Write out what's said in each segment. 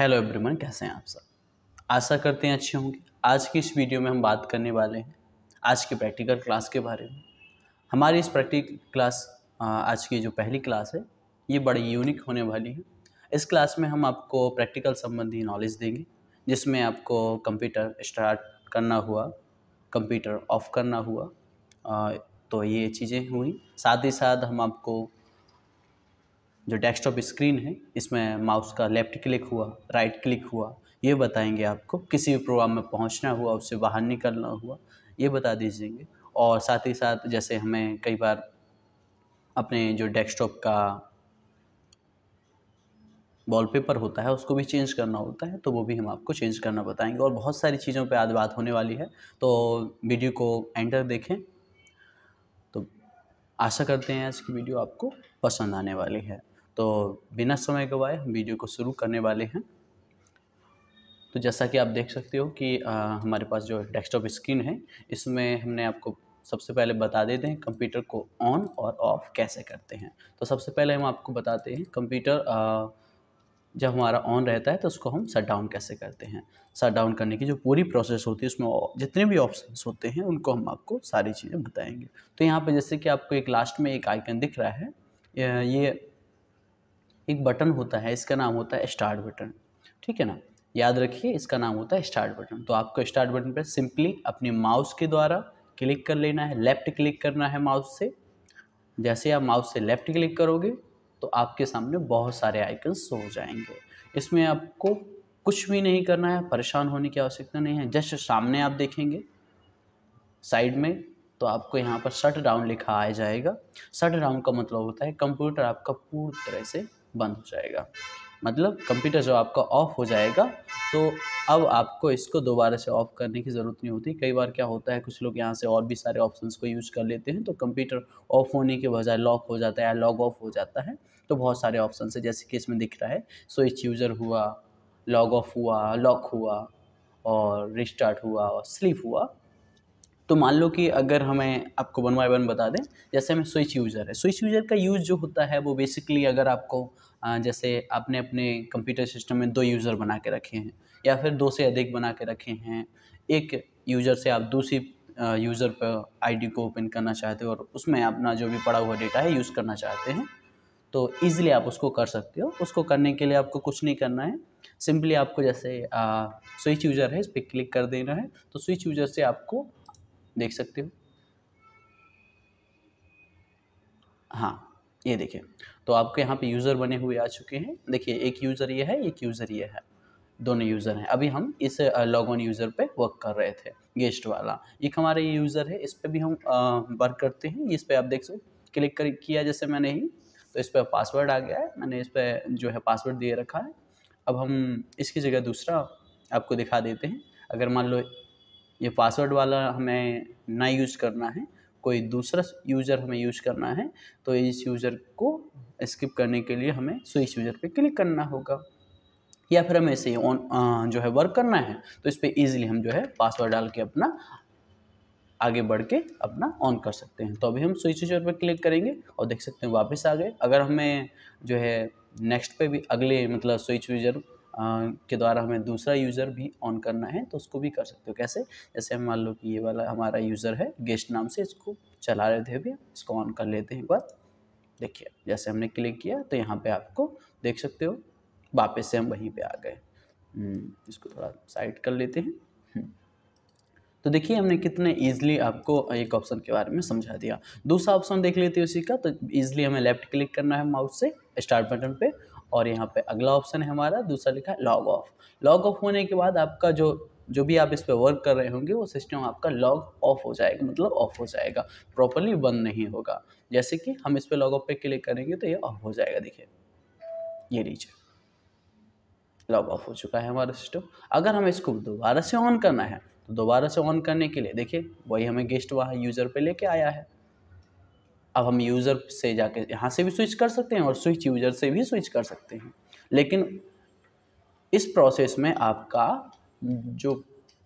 Hello everyone कैसे हैं आप सब आशा करते हैं अच्छे होंगे आज की इस वीडियो में हम बात करने वाले हैं आज की प्रैक्टिकल क्लास के बारे में हमारी इस प्रैक्टिकल क्लास आज की जो पहली क्लास है ये बड़ी यूनिक होने वाली है इस क्लास में हम आपको प्रैक्टिकल संबंधी नॉलेज देंगे जिसमें आपको कंप्यूटर स्टार्ट करना हुआ कंप्यूटर ऑफ करना हुआ तो ये चीज़ें हुई साथ ही साथ हम आपको जो डेस्कटॉप स्क्रीन है इसमें माउस का लेफ्ट क्लिक हुआ राइट क्लिक हुआ ये बताएंगे आपको किसी भी प्रोग्राम में पहुंचना हुआ उससे बाहर निकलना हुआ ये बता दीजिएंगे और साथ ही साथ जैसे हमें कई बार अपने जो डेस्कटॉप का वॉलपेपर होता है उसको भी चेंज करना होता है तो वो भी हम आपको चेंज करना बताएंगे और बहुत सारी चीज़ों पे आज बात होने वाली है तो वीडियो को एंटर देखें तो आशा करते हैं आज की वीडियो आपको पसंद आने वाली है तो बिना समय गवाए हम वीडियो को शुरू करने वाले हैं तो जैसा कि आप देख सकते हो कि आ, हमारे पास जो डेस्कटॉप स्क्रीन है इसमें हमने आपको सबसे पहले बता देते हैं कंप्यूटर को ऑन और ऑफ़ कैसे करते हैं तो सबसे पहले हम आपको बताते हैं कंप्यूटर जब हमारा ऑन रहता है तो उसको हम शट डाउन कैसे करते हैं शट डाउन करने की जो पूरी प्रोसेस होती है उसमें जितने भी ऑप्शन होते हैं उनको हम आपको सारी चीज़ें बताएंगे तो यहाँ पर जैसे कि आपको एक लास्ट में एक आइकन दिख रहा है ये एक बटन होता है इसका नाम होता है स्टार्ट बटन ठीक है ना याद रखिए इसका नाम होता है स्टार्ट बटन तो आपको स्टार्ट बटन पर सिंपली अपने माउस के द्वारा क्लिक कर लेना है लेफ्ट क्लिक करना है माउस से जैसे आप माउस से लेफ्ट क्लिक करोगे तो आपके सामने बहुत सारे आइकन्स हो जाएंगे इसमें आपको कुछ भी नहीं करना है परेशान होने की आवश्यकता नहीं है जस्ट सामने आप देखेंगे साइड में तो आपको यहाँ पर शट डाउन लिखा आ जाएगा शट डाउन का मतलब होता है कंप्यूटर आपका पूरी तरह से बंद हो जाएगा मतलब कंप्यूटर जब आपका ऑफ हो जाएगा तो अब आपको इसको दोबारा से ऑफ़ करने की ज़रूरत नहीं होती कई बार क्या होता है कुछ लोग यहाँ से और भी सारे ऑप्शंस को यूज़ कर लेते हैं तो कंप्यूटर ऑफ होने के बजाय लॉक हो जाता है या लॉग ऑफ हो जाता है तो बहुत सारे ऑप्शन है जैसे कि इसमें दिख रहा है स्विच यूज़र हुआ लॉग ऑफ हुआ लॉक हुआ और रिस्टार्ट हुआ और स्लीप हुआ तो मान लो कि अगर हमें आपको वन बाई वन बता दें जैसे हमें स्विच यूज़र है स्विच यूज़र का यूज़ जो होता है वो बेसिकली अगर आपको जैसे आपने अपने कंप्यूटर सिस्टम में दो यूज़र बना के रखे हैं या फिर दो से अधिक बना के रखे हैं एक यूज़र से आप दूसरी यूज़र पर आईडी को ओपन करना चाहते हो और उसमें अपना जो भी पड़ा हुआ डेटा है यूज़ करना चाहते हैं तो ईज़िली आप उसको कर सकते हो उसको करने के लिए आपको कुछ नहीं करना है सिंपली आपको जैसे स्विच यूज़र है इस पर क्लिक कर देना है तो स्विच यूज़र से आपको देख सकते हो हाँ ये देखिए तो आपके यहाँ पे यूज़र बने हुए आ चुके हैं देखिए एक यूज़र ये है एक यूज़र ये है दोनों यूज़र हैं अभी हम इस लॉगऑन यूज़र पे वर्क कर रहे थे गेस्ट वाला एक हमारे यूज़र है इस पर भी हम वर्क करते हैं इस पर आप देख सकते क्लिक कर किया जैसे मैंने ही तो इस पर पासवर्ड आ गया है मैंने इस पर जो है पासवर्ड दे रखा है अब हम इसकी जगह दूसरा आपको दिखा देते हैं अगर मान लो ये पासवर्ड वाला हमें ना यूज़ करना है कोई दूसरा यूज़र हमें यूज़ करना है तो इस यूज़र को स्किप करने के लिए हमें स्विच यूज़र पे क्लिक करना होगा या फिर हमें इसे ऑन जो है वर्क करना है तो इस पर ईजिली हम जो है पासवर्ड डाल के अपना आगे बढ़ के अपना ऑन कर सकते हैं तो अभी हम स्विच यूजर पर क्लिक करेंगे और देख सकते हैं वापस आ गए अगर हमें जो है नेक्स्ट पे भी अगले मतलब स्विच यूजर के द्वारा हमें दूसरा यूज़र भी ऑन करना है तो उसको भी कर सकते हो कैसे जैसे हम मान लो कि ये वाला हमारा यूज़र है गेस्ट नाम से इसको चला रहे थे अभी इसको ऑन कर लेते हैं एक बार देखिए जैसे हमने क्लिक किया तो यहाँ पे आपको देख सकते हो वापस से हम वहीं पे आ गए हम्म, इसको थोड़ा साइड कर लेते हैं हम्म, तो देखिए हमने कितने ईजिली आपको एक ऑप्शन के बारे में समझा दिया दूसरा ऑप्शन देख लेते हैं उसी का तो ईजिली हमें लेफ्ट क्लिक करना है माउस से स्टार्ट बटन पर और यहाँ पे अगला ऑप्शन है हमारा दूसरा लिखा है लॉग ऑफ लॉग ऑफ होने के बाद आपका जो जो भी आप इस पर वर्क कर रहे होंगे वो सिस्टम आपका लॉग ऑफ हो जाएगा मतलब ऑफ हो जाएगा प्रॉपरली बंद नहीं होगा जैसे कि हम इस पर लॉग ऑफ पे क्लिक करेंगे तो ये ऑफ हो जाएगा देखिए ये नीचे लॉग ऑफ हो चुका है हमारा सिस्टम अगर हमें इसको दोबारा से ऑन करना है तो दोबारा से ऑन करने के लिए देखिए वही हमें गेस्ट वहाँ यूज़र पे लेके आया है अब हम यूज़र से जाके यहाँ से भी स्विच कर सकते हैं और स्विच यूज़र से भी स्विच कर सकते हैं लेकिन इस प्रोसेस में आपका जो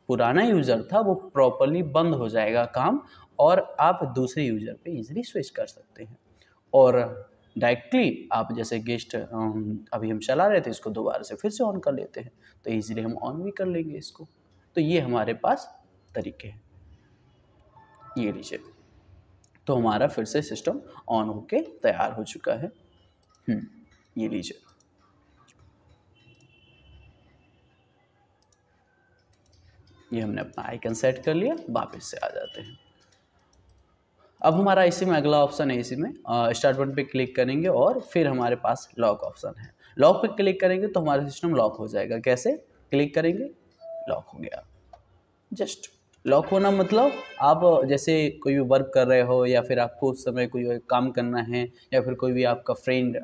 पुराना यूज़र था वो प्रॉपरली बंद हो जाएगा काम और आप दूसरे यूज़र पे इजीली स्विच कर सकते हैं और डायरेक्टली आप जैसे गेस्ट अभी हम चला रहे थे इसको दोबारा से फिर से ऑन कर लेते हैं तो ईजिली हम ऑन भी कर लेंगे इसको तो ये हमारे पास तरीके हैं ये लीजिए तो हमारा फिर से सिस्टम ऑन होके तैयार हो चुका है हम्म, ये लीजिए ये हमने अपना आइकन सेट कर लिया वापस से आ जाते हैं अब हमारा इसी में अगला ऑप्शन है इसी में स्टार्ट बटन पे क्लिक करेंगे और फिर हमारे पास लॉक ऑप्शन है लॉक पे क्लिक करेंगे तो हमारा सिस्टम लॉक हो जाएगा कैसे क्लिक करेंगे लॉक हो गया जस्ट लॉक होना मतलब आप जैसे कोई भी वर्क कर रहे हो या फिर आपको उस समय कोई काम करना है या फिर कोई भी आपका फ्रेंड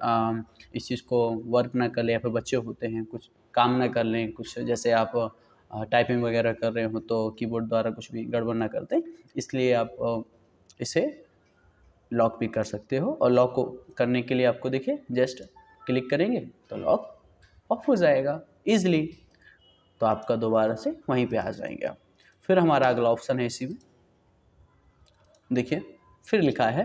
इस चीज़ को वर्क ना कर ले या फिर बच्चे होते हैं कुछ काम ना कर लें कुछ जैसे आप टाइपिंग वगैरह कर रहे हो तो कीबोर्ड द्वारा कुछ भी गड़बड़ ना करते इसलिए आप इसे लॉक भी कर सकते हो और लॉक को करने के लिए आपको देखिए जस्ट क्लिक करेंगे तो लॉक ऑफ हो जाएगा ईज़िली तो आपका दोबारा से वहीं पे आ जाएंगे आप फिर हमारा अगला ऑप्शन है इसी में देखिए फिर लिखा है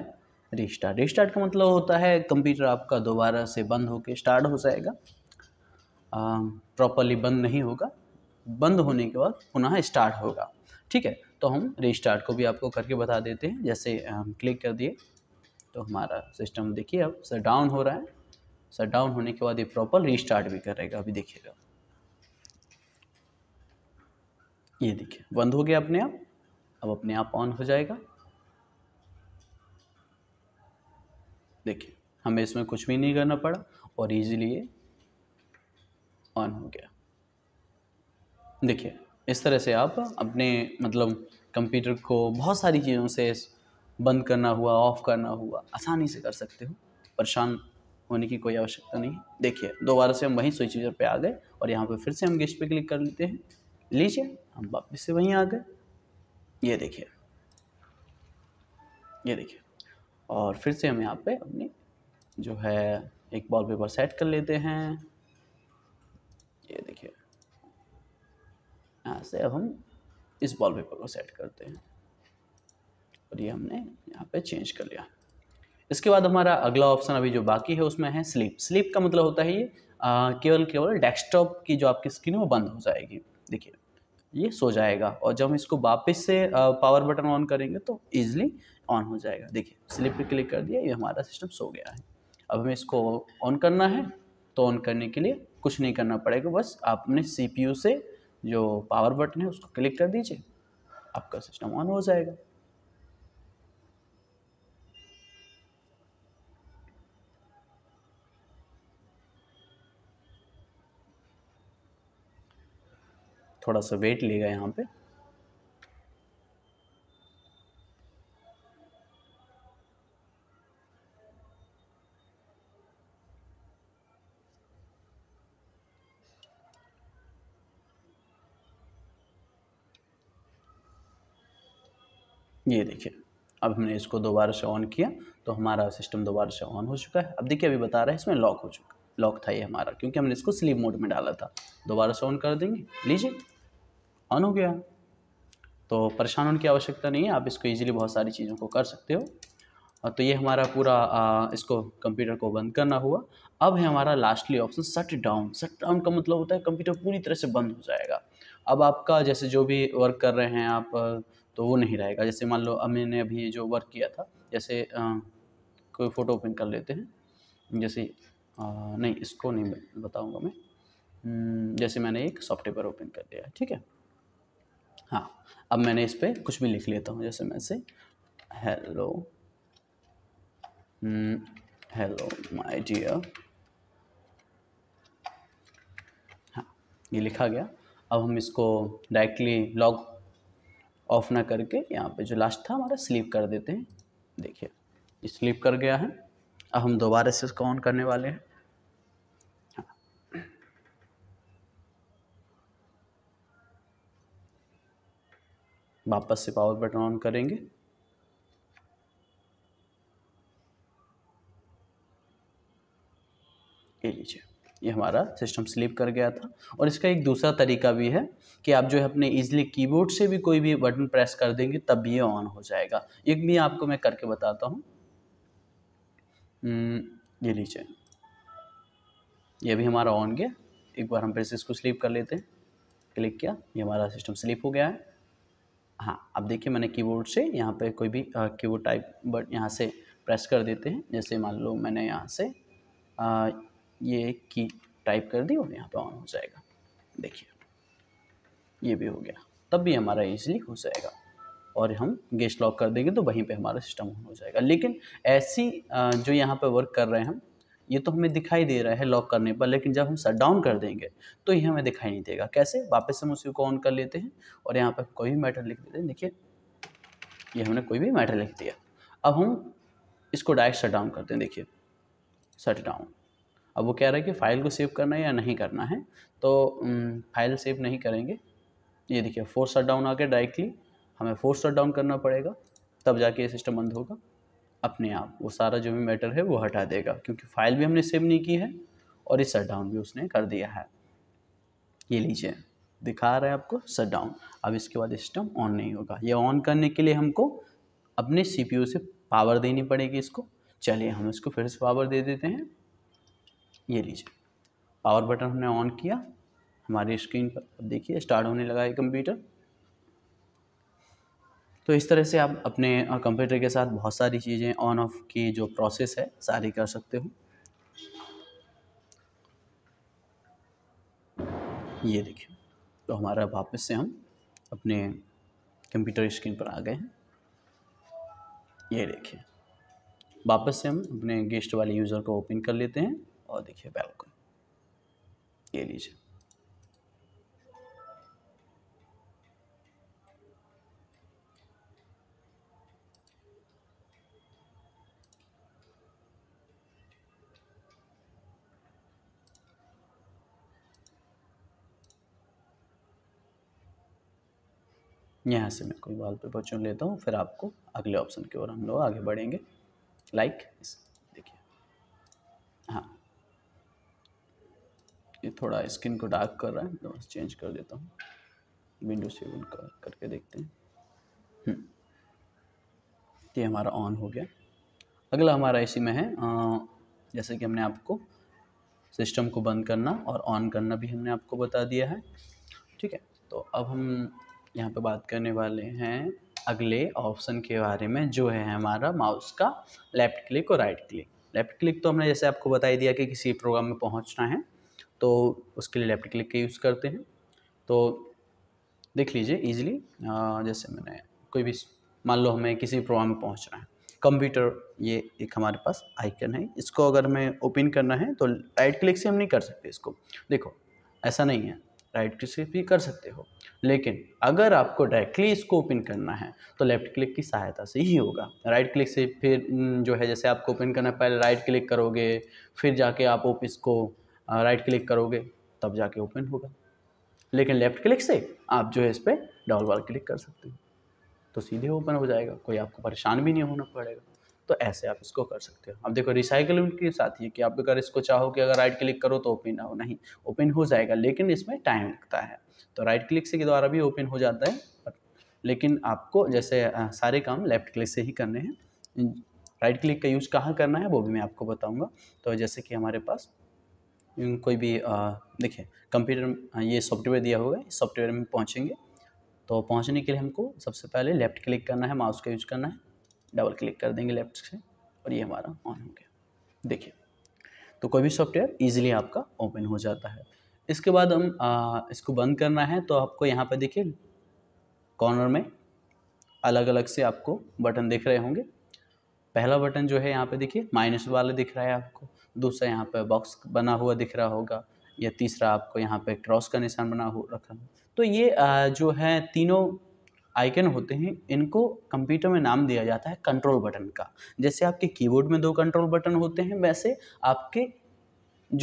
रिस्टार्ट रिस्टार्ट का मतलब होता है कंप्यूटर आपका दोबारा से बंद होकर स्टार्ट हो जाएगा प्रॉपरली बंद नहीं होगा बंद होने के बाद पुनः स्टार्ट होगा ठीक है तो हम रिस्टार्ट को भी आपको करके बता देते हैं जैसे हम क्लिक कर दिए तो हमारा सिस्टम देखिए अब सर डाउन हो रहा है सर डाउन होने के बाद ये प्रॉपर रिस्टार्ट भी करेगा अभी देखिएगा ये देखिए बंद हो गया अपने आप अब अपने आप ऑन हो जाएगा देखिए हमें इसमें कुछ भी नहीं करना पड़ा और इजीली ये ऑन हो गया देखिए इस तरह से आप अपने मतलब कंप्यूटर को बहुत सारी चीज़ों से बंद करना हुआ ऑफ़ करना हुआ आसानी से कर सकते हो परेशान होने की कोई आवश्यकता नहीं देखिए दोबारा से हम वहीं स्विच पर आ गए और यहाँ पर फिर से हम गेस्ट पे क्लिक कर लेते हैं लीजिए हम वापस से वहीं आ गए ये देखिए ये देखिए और फिर से हम यहाँ पे अपनी जो है एक पेपर सेट कर लेते हैं ये देखिए यहाँ से अब हम इस पेपर को सेट करते हैं और ये हमने यहाँ पे चेंज कर लिया इसके बाद हमारा अगला ऑप्शन अभी जो बाकी है उसमें है स्लीप स्लीप का मतलब होता है ये केवल केवल डेस्कटॉप की जो आपकी स्क्रीन है वो बंद हो जाएगी देखिए ये सो जाएगा और जब हम इसको वापस से पावर बटन ऑन करेंगे तो ईजिली ऑन हो जाएगा देखिए स्लिप पर क्लिक कर दिया ये हमारा सिस्टम सो गया है अब हमें इसको ऑन करना है तो ऑन करने के लिए कुछ नहीं करना पड़ेगा बस आपने सी से जो पावर बटन है उसको क्लिक कर दीजिए आपका सिस्टम ऑन हो जाएगा थोड़ा सा वेट लेगा यहाँ पे ये देखिए अब हमने इसको दोबारा से ऑन किया तो हमारा सिस्टम दोबारा से ऑन हो चुका है अब देखिए अभी बता रहा है इसमें लॉक हो चुका लॉक था ये हमारा क्योंकि हमने इसको स्लीप मोड में डाला था दोबारा से ऑन कर देंगे लीजिए ऑन हो गया तो परेशान होने की आवश्यकता नहीं है आप इसको ईजिली बहुत सारी चीज़ों को कर सकते हो और तो ये हमारा पूरा आ, इसको कंप्यूटर को बंद करना हुआ अब है हमारा lastly option shut down shut down का मतलब होता है कंप्यूटर पूरी तरह से बंद हो जाएगा अब आपका जैसे जो भी वर्क कर रहे हैं आप तो वो नहीं रहेगा जैसे मान लो अब मैंने अभी जो वर्क किया था जैसे आ, कोई फ़ोटो ओपन कर लेते हैं जैसे आ, नहीं इसको नहीं बताऊँगा मैं हम्म, जैसे मैंने एक सॉफ्टवेयर ओपन कर लिया ठीक है हाँ अब मैंने इस पर कुछ भी लिख लेता हूँ जैसे मैं से हेलो हेलो माय डियर हाँ ये लिखा गया अब हम इसको डायरेक्टली लॉग ऑफ ना करके यहाँ पे जो लास्ट था हमारा स्लीप कर देते हैं देखिए स्लीप कर गया है अब हम दोबारा से इसको ऑन करने वाले हैं वापस से पावर बटन ऑन करेंगे ये लीजिए ये हमारा सिस्टम स्लीप कर गया था और इसका एक दूसरा तरीका भी है कि आप जो है अपने इजिली कीबोर्ड से भी कोई भी बटन प्रेस कर देंगे तब ये ऑन हो जाएगा एक भी आपको मैं करके बताता हूँ हम्म, ये लीजिए ये भी हमारा ऑन गया एक बार हम फिर से इसको स्लीप कर लेते हैं क्लिक किया ये हमारा सिस्टम स्लीप हो गया है हाँ अब देखिए मैंने कीबोर्ड से यहाँ पे कोई भी कीबोर्ड टाइप बट यहाँ से प्रेस कर देते हैं जैसे मान लो मैंने यहाँ से आ, ये की टाइप कर दी और यहाँ पे ऑन हो जाएगा देखिए ये भी हो गया तब भी हमारा इजीली हो जाएगा और हम गेस्ट लॉक कर देंगे तो वहीं पे हमारा सिस्टम हो जाएगा लेकिन ऐसी जो यहाँ पे वर्क कर रहे हैं हम ये तो हमें दिखाई दे रहा है लॉक करने पर लेकिन जब हम शट डाउन कर देंगे तो ये हमें दिखाई नहीं देगा कैसे वापस हम उसी को ऑन कर लेते हैं और यहाँ पर कोई भी मैटर लिख देते हैं देखिए ये हमने कोई भी मैटर लिख दिया अब हम इसको डायरेक्ट शट डाउन करते हैं देखिए शट डाउन अब वो कह रहा है कि फ़ाइल को सेव करना है या नहीं करना है तो फाइल सेव नहीं करेंगे ये देखिए फोर्स शट डाउन आके डायरेक्टली हमें फोर्स शट डाउन करना पड़ेगा तब जाके ये सिस्टम बंद होगा अपने आप वो सारा जो भी मैटर है वो हटा देगा क्योंकि फाइल भी हमने सेव नहीं की है और ये सट डाउन भी उसने कर दिया है ये लीजिए दिखा रहा है आपको सट डाउन अब इसके बाद सिस्टम ऑन नहीं होगा ये ऑन करने के लिए हमको अपने सी से पावर देनी पड़ेगी इसको चलिए हम इसको फिर से पावर दे देते हैं ये लीजिए पावर बटन हमने ऑन किया हमारी स्क्रीन पर अब देखिए स्टार्ट होने लगा है कंप्यूटर तो इस तरह से आप अपने कंप्यूटर के साथ बहुत सारी चीज़ें ऑन ऑफ की जो प्रोसेस है सारी कर सकते हो ये देखिए तो हमारा वापस से हम अपने कंप्यूटर स्क्रीन पर आ गए हैं ये देखिए वापस से हम अपने गेस्ट वाले यूज़र को ओपन कर लेते हैं और देखिए वेलकम ये लीजिए यहाँ से मैं कोई पेपर चुन लेता हूँ फिर आपको अगले ऑप्शन की ओर हम लोग आगे बढ़ेंगे लाइक देखिए हाँ ये थोड़ा स्किन को डार्क कर रहा है तो चेंज कर देता हूँ विंडो सेवन कर करके देखते हैं हम्म। ये हमारा ऑन हो गया अगला हमारा इसी में है आ, जैसे कि हमने आपको सिस्टम को बंद करना और ऑन करना भी हमने आपको बता दिया है ठीक है तो अब हम यहाँ पे बात करने वाले हैं अगले ऑप्शन के बारे में जो है हमारा माउस का लेफ़्ट क्लिक और राइट क्लिक लेफ़्ट क्लिक तो हमने जैसे आपको बता दिया कि किसी प्रोग्राम में पहुँचना है तो उसके लिए लेफ़्ट क्लिक का यूज़ करते हैं तो देख लीजिए ईजिली जैसे मैंने कोई भी मान लो हमें किसी प्रोग्राम में पहुँचना है कंप्यूटर ये एक हमारे पास आइकन है इसको अगर हमें ओपन करना है तो राइट क्लिक से हम नहीं कर सकते इसको देखो ऐसा नहीं है राइट क्लिक से भी कर सकते हो लेकिन अगर आपको डायरेक्टली इसको ओपन करना है तो लेफ़्ट क्लिक की सहायता से ही होगा राइट क्लिक से फिर हम्म, जो है जैसे आपको ओपन करना है पहले राइट क्लिक करोगे फिर जाके आप ऑफिस को राइट क्लिक करोगे तब जाके ओपन होगा लेकिन लेफ़्ट क्लिक से आप जो है इस पर डबल वाल क्लिक कर सकते हो तो सीधे ओपन हो जाएगा कोई आपको परेशान भी नहीं होना पड़ेगा तो ऐसे आप इसको कर सकते हो अब देखो रिसाइकल के साथ ये कि आप अगर इसको चाहो कि अगर राइट क्लिक करो तो ओपन हो नहीं ओपन हो जाएगा लेकिन इसमें टाइम लगता है तो राइट क्लिक से के द्वारा भी ओपन हो जाता है लेकिन आपको जैसे सारे काम लेफ़्ट क्लिक से ही करने हैं राइट क्लिक का यूज़ कहाँ करना है वो भी मैं आपको बताऊँगा तो जैसे कि हमारे पास कोई भी देखिए कंप्यूटर ये सॉफ्टवेयर दिया होगा सॉफ्टवेयर में पहुँचेंगे तो पहुँचने के लिए हमको सबसे पहले लेफ़्ट क्लिक करना है माउस का यूज़ करना है डबल क्लिक कर देंगे लेफ्ट से और ये हमारा ऑन हो गया देखिए तो कोई भी सॉफ्टवेयर ईजिली आपका ओपन हो जाता है इसके बाद हम आ, इसको बंद करना है तो आपको यहाँ पर देखिए कॉर्नर में अलग अलग से आपको बटन दिख रहे होंगे पहला बटन जो है यहाँ पे देखिए माइनस वाला दिख रहा है आपको दूसरा यहाँ पे बॉक्स बना हुआ दिख रहा होगा या तीसरा आपको यहाँ पे क्रॉस का निशान बना हो रखा तो ये जो है तीनों आइकन होते हैं इनको कंप्यूटर में नाम दिया जाता है कंट्रोल बटन का जैसे आपके कीबोर्ड में दो कंट्रोल बटन होते हैं वैसे आपके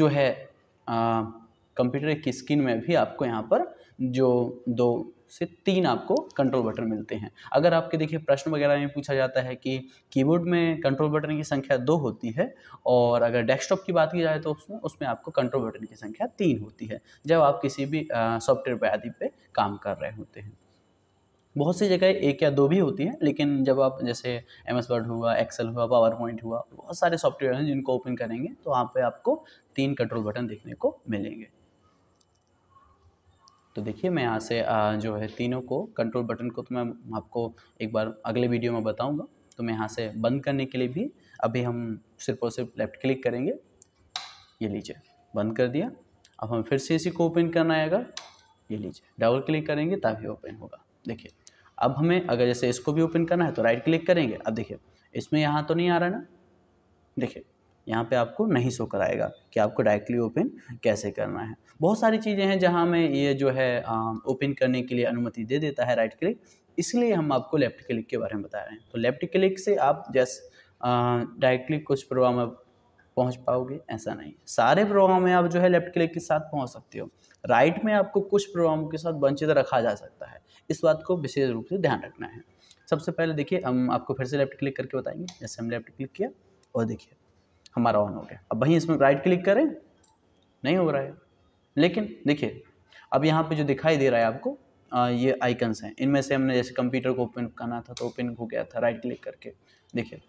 जो है कंप्यूटर की स्क्रीन में भी आपको यहाँ पर जो दो से तीन आपको कंट्रोल बटन मिलते हैं अगर आपके देखिए प्रश्न वगैरह में पूछा जाता है कि कीबोर्ड में कंट्रोल बटन की संख्या दो होती है और अगर डेस्कटॉप की बात की जाए तो उसमें उसमें आपको कंट्रोल बटन की संख्या तीन होती है जब आप किसी भी सॉफ्टवेयर पे आदि पे काम कर रहे होते हैं बहुत सी जगह एक या दो भी होती हैं लेकिन जब आप जैसे एम एस वर्ड हुआ एक्सेल हुआ पावर पॉइंट हुआ बहुत सारे सॉफ्टवेयर हैं जिनको ओपन करेंगे तो वहाँ पे आपको तीन कंट्रोल बटन देखने को मिलेंगे तो देखिए मैं यहाँ से जो है तीनों को कंट्रोल बटन को तो मैं आपको एक बार अगले वीडियो में बताऊँगा तो मैं यहाँ से बंद करने के लिए भी अभी हम सिर्फ और सिर्फ लेफ्ट क्लिक करेंगे ये लीजिए बंद कर दिया अब हम फिर से इसी को ओपन करना आएगा ये लीजिए डबल क्लिक करेंगे तभी ओपन होगा देखिए अब हमें अगर जैसे इसको भी ओपन करना है तो राइट क्लिक करेंगे अब देखिए इसमें यहाँ तो नहीं आ रहा ना देखिए यहाँ पे आपको नहीं शो कराएगा कि आपको डायरेक्टली ओपन कैसे करना है बहुत सारी चीज़ें हैं जहाँ में ये जो है ओपन करने के लिए अनुमति दे देता है राइट क्लिक इसलिए हम आपको लेफ्ट क्लिक के बारे में बता रहे हैं तो लेफ्ट क्लिक से आप जैस डायरेक्टली कुछ प्रोग्राम पहुँच पाओगे ऐसा नहीं सारे प्रोग्राम में आप जो है लेफ्ट क्लिक के साथ पहुँच सकते हो राइट में आपको कुछ प्रोग्रामों के साथ वंचित रखा जा सकता है इस बात को विशेष रूप से ध्यान रखना है सबसे पहले देखिए हम आपको फिर से लेफ्ट क्लिक करके बताएंगे जैसे हम लेफ्ट क्लिक किया और देखिए हमारा ऑन हो गया अब वहीं इसमें राइट क्लिक करें नहीं हो रहा है लेकिन देखिए अब यहाँ पे जो दिखाई दे रहा है आपको आ, ये आइकन्स हैं इनमें से हमने जैसे कंप्यूटर को ओपन करना था तो ओपन हो गया था राइट क्लिक करके देखिए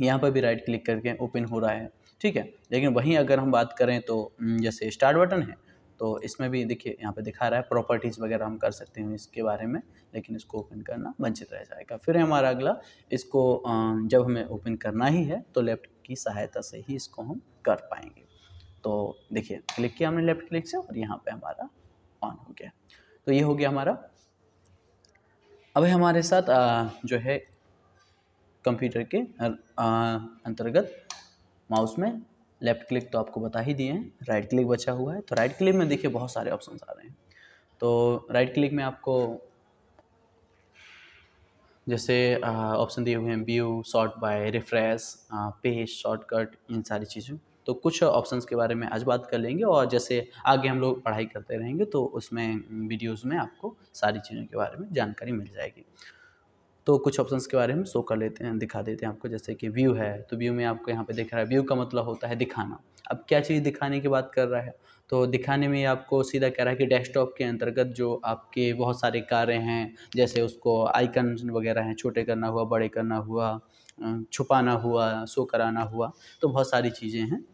यहाँ पर भी राइट क्लिक करके ओपन हो रहा है ठीक है लेकिन वहीं अगर हम बात करें तो जैसे स्टार्ट बटन है तो इसमें भी देखिए यहाँ पे दिखा रहा है प्रॉपर्टीज़ वगैरह हम कर सकते हैं इसके बारे में लेकिन इसको ओपन करना वंचित रह जाएगा फिर हमारा अगला इसको जब हमें ओपन करना ही है तो लेफ्ट की सहायता से ही इसको हम कर पाएंगे तो देखिए क्लिक किया हमने लेफ्ट क्लिक से और यहाँ पर हमारा ऑन हो गया तो ये हो गया हमारा अब हमारे साथ जो है कंप्यूटर के अंतर्गत माउस में लेफ़्ट क्लिक तो आपको बता ही दिए हैं राइट क्लिक बचा हुआ है तो राइट क्लिक में देखिए बहुत सारे ऑप्शन आ रहे हैं तो राइट क्लिक में आपको जैसे ऑप्शन दिए हुए हैं view sort by refresh page shortcut इन सारी चीज़ों तो कुछ ऑप्शंस के बारे में आज बात कर लेंगे और जैसे आगे हम लोग पढ़ाई करते रहेंगे तो उसमें वीडियोस में आपको सारी चीज़ों के बारे में जानकारी मिल जाएगी तो कुछ ऑप्शंस के बारे में शो कर लेते हैं दिखा देते हैं आपको जैसे कि व्यू है तो व्यू में आपको यहाँ पे देख रहा है व्यू का मतलब होता है दिखाना अब क्या चीज़ दिखाने की बात कर रहा है तो दिखाने में आपको सीधा कह रहा है कि डेस्कटॉप के अंतर्गत जो आपके बहुत सारे कार्य हैं जैसे उसको आइकन वगैरह हैं छोटे करना हुआ बड़े करना हुआ छुपाना हुआ शो कराना हुआ तो बहुत सारी चीज़ें हैं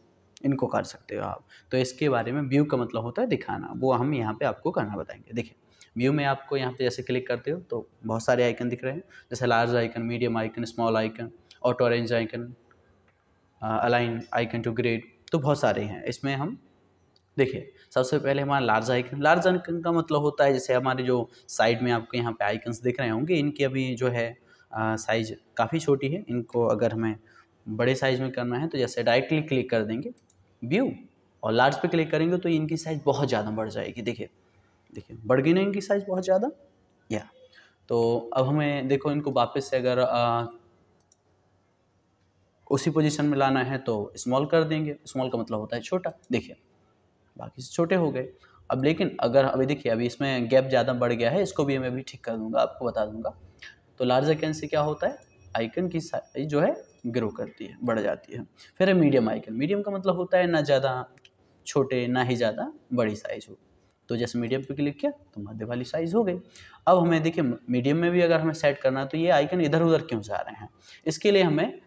इनको कर सकते हो आप तो इसके बारे में व्यू का मतलब होता है दिखाना वो हम यहाँ पे आपको करना बताएंगे देखिए व्यू में आपको यहाँ पे जैसे क्लिक करते हो तो बहुत सारे आइकन दिख रहे हैं जैसे large icon medium icon small icon auto arrange icon align icon to grid तो बहुत सारे हैं इसमें हम देखिए सबसे पहले हमारा लार्ज आइकन लार्ज आइकन का मतलब होता है जैसे हमारे जो साइड में आपको यहाँ पे आइकन्स दिख रहे होंगे इनकी अभी जो है साइज काफ़ी छोटी है इनको अगर हमें बड़े साइज़ में करना है तो जैसे डायरेक्टली क्लिक कर देंगे व्यू और लार्ज पे क्लिक करेंगे तो इनकी साइज़ बहुत ज़्यादा बढ़ जाएगी देखिए देखिए बढ़ गई नहीं इनकी साइज़ बहुत ज़्यादा या तो अब हमें देखो इनको वापस से अगर आ, उसी पोजीशन में लाना है तो स्मॉल कर देंगे स्मॉल का मतलब होता है छोटा देखिए बाकी से छोटे हो गए अब लेकिन अगर अभी देखिए अभी इसमें गैप ज़्यादा बढ़ गया है इसको भी मैं अभी ठीक कर दूंगा आपको बता दूंगा तो लार्ज आइकन से क्या होता है आइकन की साइज जो है ग्रो करती है बढ़ जाती है फिर है मीडियम आइकन मीडियम का मतलब होता है ना ज़्यादा छोटे ना ही ज़्यादा बड़ी साइज हो तो जैसे मीडियम पे क्लिक किया तो मध्य वाली साइज़ हो गई अब हमें देखिए मीडियम में भी अगर हमें सेट करना है तो ये आइकन इधर उधर क्यों जा रहे हैं इसके लिए हमें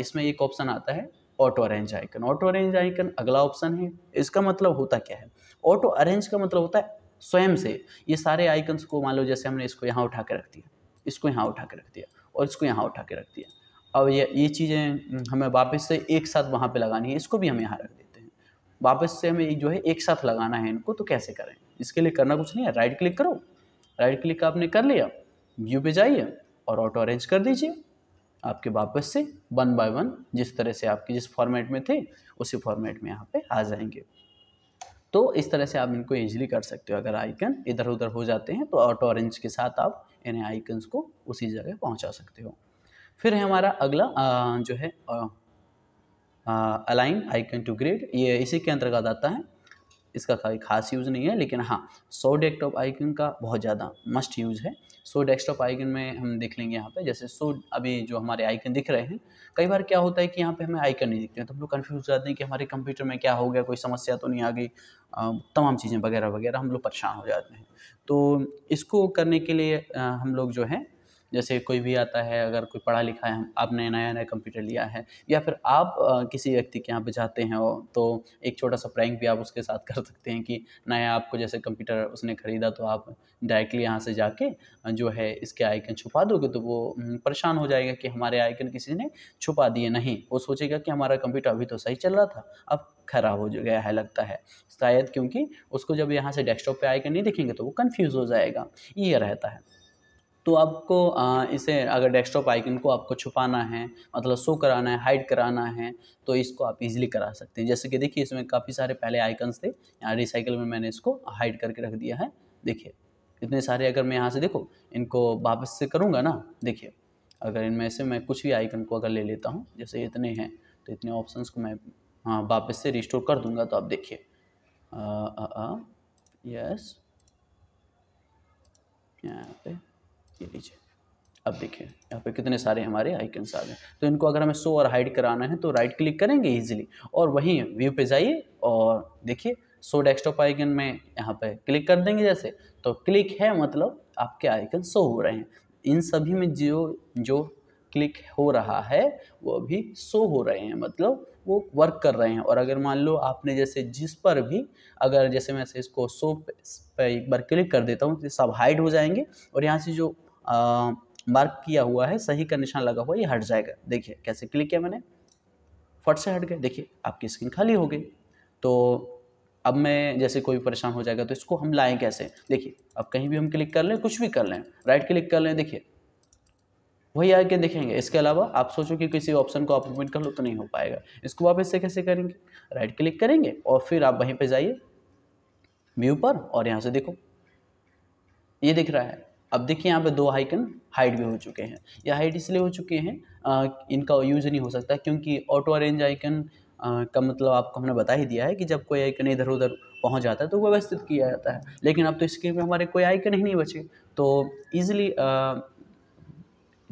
इसमें एक ऑप्शन आता है auto arrange icon auto arrange icon अगला ऑप्शन है इसका मतलब होता क्या है ऑटो अरेंज का मतलब होता है स्वयं से ये सारे आइकन्स को मान लो जैसे हमने इसको यहाँ उठा के रख दिया इसको यहाँ उठा के रख दिया और इसको यहाँ उठा के रख दिया अब ये ये चीज़ें हमें वापस से एक साथ वहाँ पे लगानी है इसको भी हमें यहाँ रख दिया वापस से हमें जो है एक साथ लगाना है इनको तो कैसे करें इसके लिए करना कुछ नहीं है राइट क्लिक करो राइट क्लिक आपने कर लिया व्यू पे जाइए और ऑटो अरेंज कर दीजिए आपके वापस से वन बाय वन जिस तरह से आपके जिस फॉर्मेट में थे उसी फॉर्मेट में यहाँ पे आ जाएंगे तो इस तरह से आप इनको ईजिली कर सकते हो अगर आइकन इधर उधर हो जाते हैं तो ऑटो ऑरेंज के साथ आप इन्हें आइकन्स को उसी जगह पहुँचा सकते हो फिर है हमारा अगला जो है अलाइन आइकन टू ग्रेड ये इसी के अंतर्गत आता है इसका कोई खास यूज़ नहीं है लेकिन हाँ सो डेस्कटॉप आइकन का बहुत ज़्यादा मस्ट यूज़ है सो डेस्कटॉप आइकन में हम देख लेंगे यहाँ पे जैसे सो अभी जो हमारे आइकन दिख रहे हैं कई बार क्या होता है कि यहाँ पे हमें आइकन नहीं दिखते हैं तो हम लोग कन्फ्यूज हो जाते हैं कि हमारे कंप्यूटर में क्या हो गया कोई समस्या तो नहीं आ गई तमाम चीज़ें वगैरह वगैरह हम लोग परेशान हो जाते हैं तो इसको करने के लिए हम लोग जो है जैसे कोई भी आता है अगर कोई पढ़ा लिखा है आपने नया नया कंप्यूटर लिया है या फिर आप किसी व्यक्ति के यहाँ पे जाते हैं तो एक छोटा सा प्रैंक भी आप उसके साथ कर सकते हैं कि नया आपको जैसे कंप्यूटर उसने ख़रीदा तो आप डायरेक्टली यहाँ से जाके जो है इसके आइकन छुपा दोगे तो वो परेशान हो जाएगा कि हमारे आइकन किसी ने छुपा दिए नहीं वो सोचेगा कि हमारा कंप्यूटर अभी तो सही चल रहा था अब ख़राब हो गया है लगता है शायद क्योंकि उसको जब यहाँ से डेस्कटॉप पे आइकन नहीं देखेंगे तो वो कन्फ्यूज़ हो जाएगा ये रहता है तो आपको इसे अगर डेस्कटॉप आइकन को आपको छुपाना है मतलब शो कराना है हाइड कराना है तो इसको आप इजीली करा सकते हैं जैसे कि देखिए इसमें काफ़ी सारे पहले आइकन्स थे यहाँ रिसाइकल में मैंने इसको हाइड करके रख दिया है देखिए इतने सारे अगर मैं यहाँ से देखो इनको वापस से करूँगा ना देखिए अगर इनमें से मैं कुछ भी आइकन को अगर ले लेता हूँ जैसे इतने हैं तो इतने ऑप्शन को मैं हाँ वापस से रिस्टोर कर दूँगा तो आप देखिए यस यहाँ पे ये लीजिए अब देखिए यहाँ पे कितने सारे हमारे आइकन्स आ गए तो इनको अगर हमें शो और हाइड कराना है तो राइट क्लिक करेंगे इजीली और वहीं व्यू पे जाइए और देखिए शो डेस्कटॉप आइकन में यहाँ पे क्लिक कर देंगे जैसे तो क्लिक है मतलब आपके आइकन शो हो रहे हैं इन सभी में जो जो क्लिक हो रहा है वो भी शो हो रहे हैं मतलब वो वर्क कर रहे हैं और अगर मान लो आपने जैसे जिस पर भी अगर जैसे मैं इसको सो पे एक बार क्लिक कर देता हूँ तो सब हाइड हो जाएंगे और यहाँ से जो मार्क किया हुआ है सही का निशान लगा हुआ ये हट जाएगा देखिए कैसे क्लिक किया मैंने फट से हट गए देखिए आपकी स्क्रीन खाली हो गई तो अब मैं जैसे कोई परेशान हो जाएगा तो इसको हम लाएँ कैसे देखिए अब कहीं भी हम क्लिक कर लें कुछ भी कर लें राइट क्लिक कर लें देखिए वही आके देखेंगे इसके अलावा आप सोचो कि किसी ऑप्शन को आप रिपीट कर लो तो नहीं हो पाएगा इसको आप इससे कैसे करेंगे राइट क्लिक करेंगे और फिर आप वहीं पर जाइए व्यू पर और यहाँ से देखो ये दिख रहा है अब देखिए यहाँ पे दो आइकन हाइड भी हो चुके हैं या हाइड इसलिए हो चुके हैं आ, इनका यूज नहीं हो सकता क्योंकि ऑटो अरेंज आइकन का मतलब आपको हमने बता ही दिया है कि जब कोई आइकन इधर उधर पहुँच जाता है तो व्यवस्थित किया जाता है लेकिन अब तो स्क्रीन पर हमारे कोई आइकन ही नहीं बचे तो ईजिली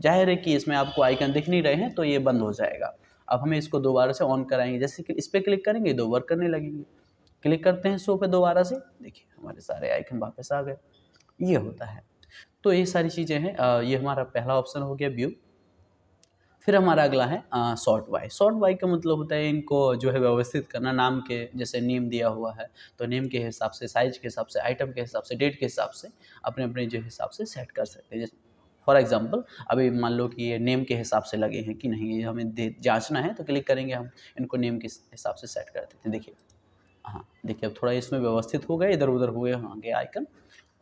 जाहिर है कि इसमें आपको आइकन दिख नहीं रहे हैं तो ये बंद हो जाएगा अब हमें इसको दोबारा से ऑन कराएंगे जैसे कि इस पर क्लिक करेंगे दो वर्क करने लगेंगे क्लिक करते हैं शो पे दोबारा से देखिए हमारे सारे आइकन वापस आ गए ये होता है तो ये सारी चीज़ें हैं ये हमारा पहला ऑप्शन हो गया व्यू फिर हमारा अगला है शॉर्ट वाई शॉर्ट वाई का मतलब होता है इनको जो है व्यवस्थित करना नाम के जैसे नेम दिया हुआ है तो नेम के हिसाब से साइज के हिसाब से आइटम के हिसाब से डेट के हिसाब से अपने अपने जो हिसाब से सेट कर सकते हैं जैसे फॉर एग्ज़ाम्पल अभी मान लो कि ये नेम के हिसाब से लगे हैं कि नहीं ये हमें जांचना है तो क्लिक करेंगे हम इनको नेम के हिसाब से सेट कर देते हैं देखिए हाँ देखिए अब थोड़ा इसमें व्यवस्थित हो गया इधर उधर हुए हाँ गया आइकन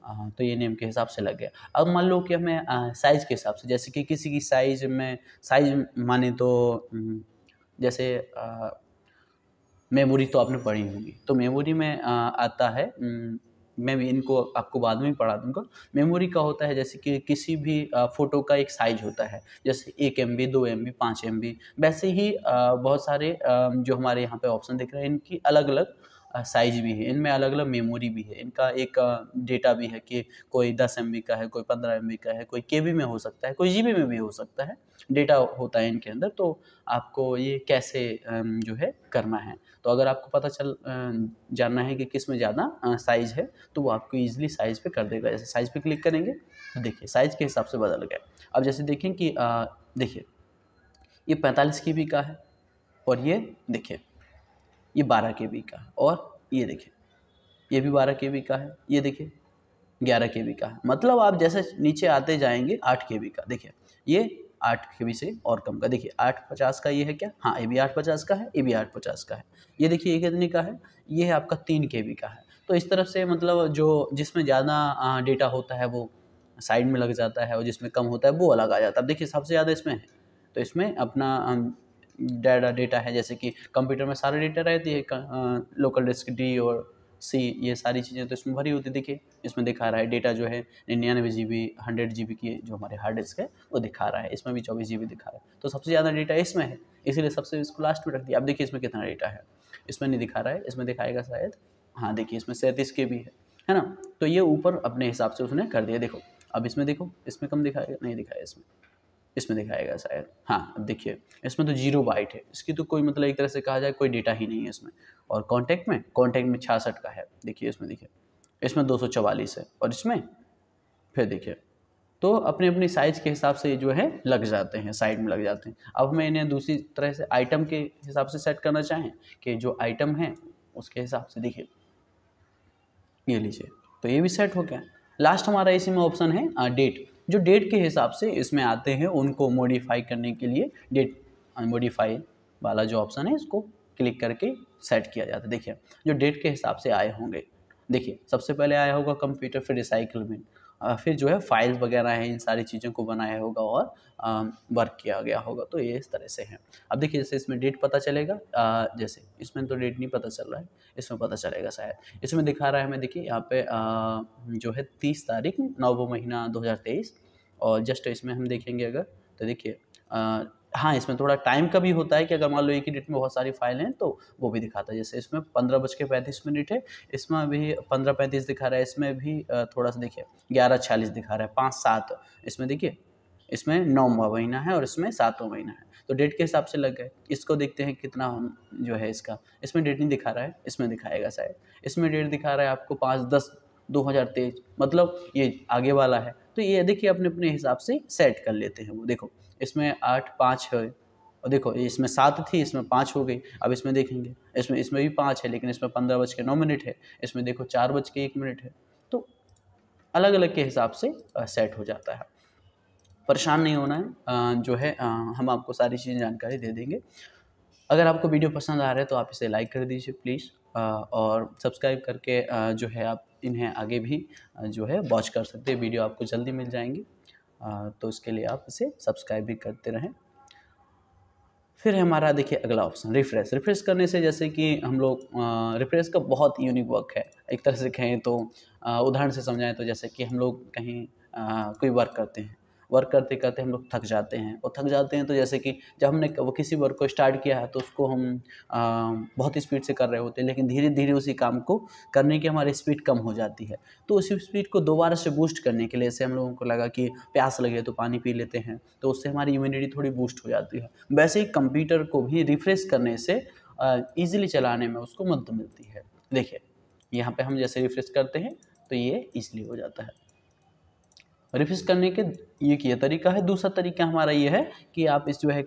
हाँ तो ये नेम के हिसाब से लग गया अब मान लो कि हमें साइज़ के हिसाब से जैसे कि किसी की साइज़ में साइज़ माने तो जैसे मेमोरी तो आपने पढ़ी होगी तो मेमोरी में आ, आता है मैं भी इनको आपको बाद में पढ़ा दूंगा मेमोरी का होता है जैसे कि किसी भी फ़ोटो का एक साइज होता है जैसे एक एम बी दो एम बी पाँच एम बी वैसे ही बहुत सारे जो हमारे यहाँ पे ऑप्शन दिख रहे हैं इनकी अलग अलग साइज भी है इनमें अलग अलग मेमोरी भी है इनका एक डेटा भी है कि कोई दस एम का है कोई पंद्रह एम का है कोई के में हो सकता है कोई जी में भी हो सकता है डेटा होता है इनके अंदर तो आपको ये कैसे जो है करना है तो अगर आपको पता चल जानना है कि किस में ज़्यादा साइज़ है तो वो आपको ईजिली साइज़ पर कर देगा जैसे साइज़ पर क्लिक करेंगे तो देखिए साइज़ के हिसाब से बदल गया अब जैसे देखें कि देखिए ये पैंतालीस के बी का है और ये देखिए ये बारह के बी का और ये देखिए ये भी बारह के बी का है ये देखिए ग्यारह के बी का है मतलब आप जैसे नीचे आते जाएंगे आठ के बी का देखिए ये आठ के बी से और कम का देखिए आठ पचास का ये है क्या हाँ ये भी आठ पचास का है ये भी आठ पचास का है ये देखिए ये कितने का है ये है आपका तीन के बी का है तो इस तरफ से मतलब जो जिसमें ज़्यादा डेटा होता है वो साइड में लग जाता है और जिसमें कम होता है वो अलग आ जाता है अब देखिए सबसे ज़्यादा इसमें है तो इसमें अपना डाटा डेटा है जैसे कि कंप्यूटर में सारा डेटा रहती है लोकल डिस्क डी और सी ये सारी चीज़ें तो इसमें भरी होती देखिए इसमें दिखा रहा है डेटा जो है निन्यानवे G B hundred G B की जो हमारे हार्ड डिस्क है वो दिखा रहा है इसमें भी चौबीस जी बी दिखा रहा है तो सबसे ज़्यादा डेटा इसमें है इसीलिए सबसे इसको लास्ट में रख दिया अब देखिए इसमें कितना डेटा है इसमें नहीं दिखा रहा है इसमें दिखाएगा शायद हाँ देखिए इसमें सैंतीस के भी है है ना तो ये ऊपर अपने हिसाब से उसने कर दिया देखो अब इसमें देखो इसमें कम दिखाएगा नहीं दिखाया इसमें इसमें दिखाएगा शायद हाँ अब देखिए इसमें तो जीरो बाइट है इसकी तो कोई मतलब एक तरह से कहा जाए कोई डेटा ही नहीं है इसमें और कॉन्टैक्ट में कॉन्टैक्ट में छियासठ का है देखिए इसमें देखिए इसमें दो है और इसमें फिर देखिए तो अपने अपने साइज़ के हिसाब से ये जो है लग जाते हैं साइड में लग जाते हैं अब हमें इन्हें दूसरी तरह से आइटम के हिसाब से सेट करना चाहें कि जो आइटम है उसके हिसाब से देखिए ये लीजिए तो ये भी सेट हो गया लास्ट हमारा इसी में ऑप्शन है डेट uh, जो डेट के हिसाब से इसमें आते हैं उनको मॉडिफाई करने के लिए डेट मॉडिफाई वाला जो ऑप्शन है इसको क्लिक करके सेट किया जाता है देखिए जो डेट के हिसाब से आए होंगे देखिए सबसे पहले आया होगा कंप्यूटर फिर रिसाइकलमेंट फिर जो है फाइल वगैरह है इन सारी चीज़ों को बनाया होगा और वर्क किया गया होगा तो ये इस तरह से है अब देखिए जैसे इसमें डेट पता चलेगा जैसे इसमें तो डेट नहीं पता चल रहा है इसमें पता चलेगा शायद इसमें दिखा रहा है मैं देखिए यहाँ पे जो है तीस तारीख नौ महीना दो और जस्ट इसमें हम देखेंगे अगर तो देखिए हाँ इसमें थोड़ा टाइम का भी होता है कि अगर मान लो एक ही डेट में बहुत सारी फाइलें हैं तो वो भी दिखाता है जैसे इसमें पंद्रह बज के पैंतीस मिनट है इसमें अभी पंद्रह पैंतीस दिखा रहा है इसमें भी थोड़ा सा देखिए ग्यारह छियालीस दिखा रहा है पाँच सात इसमें देखिए इसमें नौवा महीना है और इसमें सातवा महीना है तो डेट के हिसाब से लग गए इसको देखते हैं कितना हम जो है इसका इसमें डेट नहीं दिखा रहा है इसमें दिखाएगा शायद इसमें डेट दिखा रहा है आपको पाँच दस दो हज़ार तेईस मतलब ये आगे वाला है तो ये देखिए अपने अपने हिसाब से सेट कर लेते हैं वो देखो इसमें आठ पाँच है और देखो इसमें सात थी इसमें पाँच हो गई अब इसमें देखेंगे इसमें इसमें भी पाँच है लेकिन इसमें पंद्रह बज के नौ मिनट है इसमें देखो चार बज के एक मिनट है तो अलग अलग के हिसाब से सेट हो जाता है परेशान नहीं होना है जो है हम आपको सारी चीज़ें जानकारी दे देंगे अगर आपको वीडियो पसंद आ रहा है तो आप इसे लाइक कर दीजिए प्लीज़ और सब्सक्राइब करके जो है आप इन्हें आगे भी जो है वॉच कर सकते हैं वीडियो आपको जल्दी मिल जाएंगी तो इसके लिए आप इसे सब्सक्राइब भी करते रहें फिर हमारा देखिए अगला ऑप्शन रिफ्रेश रिफ्रेश करने से जैसे कि हम लोग रिफ्रेश का बहुत यूनिक वर्क है एक तरह से कहें तो उदाहरण से समझाएं तो जैसे कि हम लोग कहीं कोई वर्क करते हैं वर्क करते करते हम लोग थक जाते हैं और थक जाते हैं तो जैसे कि जब हमने वो किसी वर्क को स्टार्ट किया है तो उसको हम बहुत स्पीड से कर रहे होते हैं लेकिन धीरे धीरे उसी काम को करने की हमारी स्पीड कम हो जाती है तो उसी स्पीड को दोबारा से बूस्ट करने के लिए जैसे हम लोगों को लगा कि प्यास लगे तो पानी पी लेते हैं तो उससे हमारी इम्यूनिटी थोड़ी बूस्ट हो जाती है वैसे ही कंप्यूटर को भी रिफ्रेश करने से ईजिली चलाने में उसको मदद मिलती है देखिए यहाँ पे हम जैसे रिफ्रेश करते हैं तो ये इजली हो जाता है रिफ्रेश करने के ये किया तरीका है दूसरा तरीका हमारा ये है कि आप इस जो है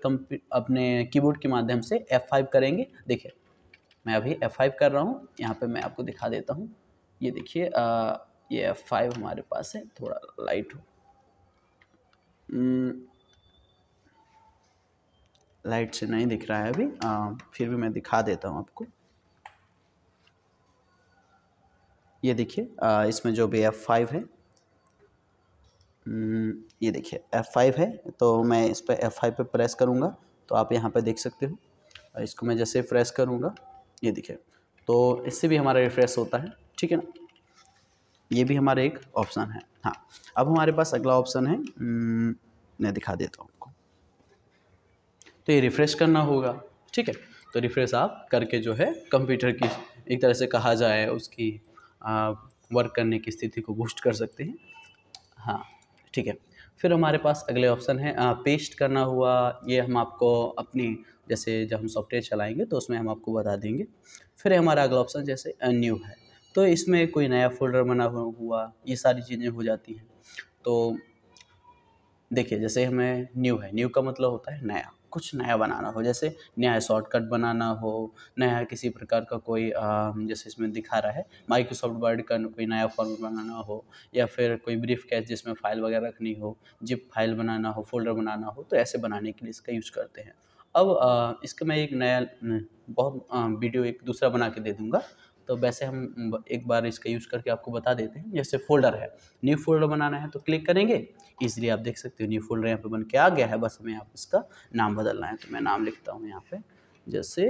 अपने कीबोर्ड के माध्यम से F5 करेंगे देखिए मैं अभी F5 कर रहा हूँ यहाँ पे मैं आपको दिखा देता हूँ ये देखिए ये F5 हमारे पास है थोड़ा लाइट हो लाइट हम्म, से नहीं दिख रहा है अभी आ, फिर भी मैं दिखा देता हूँ आपको ये देखिए इसमें जो भी एफ फाइव है ये देखिए F5 है तो मैं इस पर F5 पे प्रेस करूँगा तो आप यहाँ पे देख सकते हो और इसको मैं जैसे प्रेस करूँगा ये देखिए तो इससे भी हमारा रिफ्रेश होता है ठीक है ना ये भी हमारा एक ऑप्शन है हाँ अब हमारे पास अगला ऑप्शन है मैं दिखा देता हूँ आपको तो ये रिफ़्रेश करना होगा ठीक है तो रिफ़्रेश आप करके जो है कंप्यूटर की एक तरह से कहा जाए उसकी आ, वर्क करने की स्थिति को बूस्ट कर सकते हैं हाँ ठीक है फिर हमारे पास अगले ऑप्शन है पेस्ट करना हुआ ये हम आपको अपनी जैसे जब हम सॉफ्टवेयर चलाएंगे तो उसमें हम आपको बता देंगे फिर हमारा अगला ऑप्शन जैसे न्यू है तो इसमें कोई नया फोल्डर बना हुआ ये सारी चीज़ें हो जाती हैं तो देखिए जैसे हमें न्यू है न्यू का मतलब होता है नया कुछ नया बनाना हो जैसे नया शॉर्टकट बनाना हो नया किसी प्रकार का कोई जैसे इसमें दिखा रहा है माइक्रोसॉफ्ट वर्ड का कोई नया फॉर्म बनाना हो या फिर कोई ब्रीफ कैश जिसमें फाइल वगैरह रखनी हो जिप फाइल बनाना हो फोल्डर बनाना हो तो ऐसे बनाने के लिए इसका यूज़ करते हैं अब इसका मैं एक नया बहुत वीडियो एक दूसरा बना के दे दूँगा तो वैसे हम एक बार इसका यूज़ करके आपको बता देते हैं जैसे फोल्डर है न्यू फोल्डर बनाना है तो क्लिक करेंगे ईजिली आप देख सकते हो न्यू फोल्डर यहाँ पे बन के आ गया है बस हमें यहाँ इसका नाम बदलना है तो मैं नाम लिखता हूँ यहाँ पर जैसे